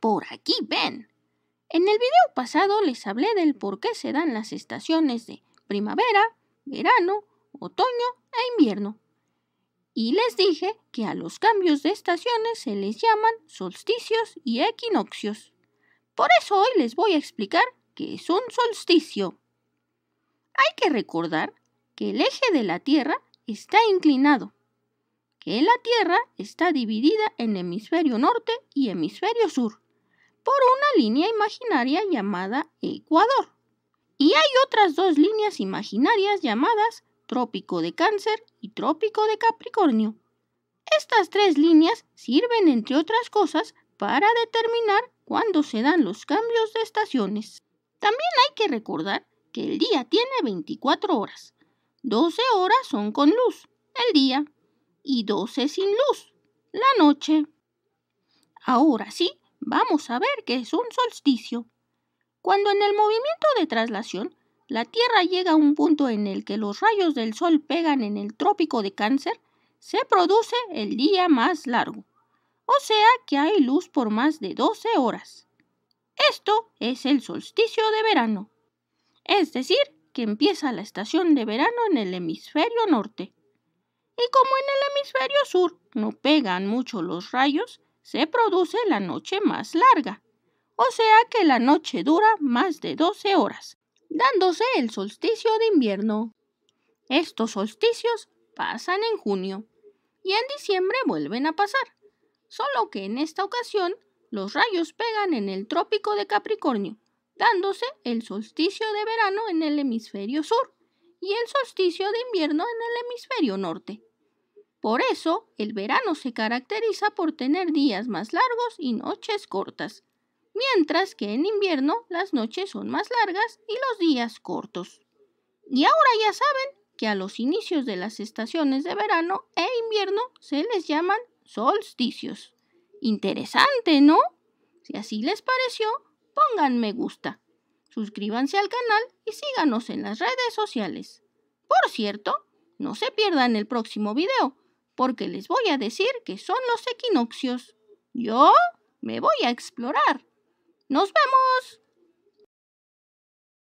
Por aquí ven. En el video pasado les hablé del por qué se dan las estaciones de primavera, verano, otoño e invierno. Y les dije que a los cambios de estaciones se les llaman solsticios y equinoccios. Por eso hoy les voy a explicar qué es un solsticio. Hay que recordar que el eje de la Tierra está inclinado, que la Tierra está dividida en hemisferio norte y hemisferio sur por una línea imaginaria llamada Ecuador. Y hay otras dos líneas imaginarias llamadas Trópico de Cáncer y Trópico de Capricornio. Estas tres líneas sirven, entre otras cosas, para determinar cuándo se dan los cambios de estaciones. También hay que recordar que el día tiene 24 horas. 12 horas son con luz, el día, y 12 sin luz, la noche. Ahora sí, vamos a ver qué es un solsticio. Cuando en el movimiento de traslación la Tierra llega a un punto en el que los rayos del Sol pegan en el trópico de cáncer, se produce el día más largo, o sea que hay luz por más de 12 horas. Esto es el solsticio de verano, es decir, que empieza la estación de verano en el hemisferio norte. Y como en el hemisferio sur no pegan mucho los rayos, se produce la noche más larga, o sea que la noche dura más de 12 horas, dándose el solsticio de invierno. Estos solsticios pasan en junio y en diciembre vuelven a pasar, solo que en esta ocasión los rayos pegan en el trópico de Capricornio, dándose el solsticio de verano en el hemisferio sur y el solsticio de invierno en el hemisferio norte. Por eso, el verano se caracteriza por tener días más largos y noches cortas, mientras que en invierno las noches son más largas y los días cortos. Y ahora ya saben que a los inicios de las estaciones de verano e invierno se les llaman solsticios. Interesante, ¿no? Si así les pareció, pongan me gusta, suscríbanse al canal y síganos en las redes sociales. Por cierto, no se pierdan el próximo video, porque les voy a decir que son los equinoccios. Yo me voy a explorar. ¡Nos vemos!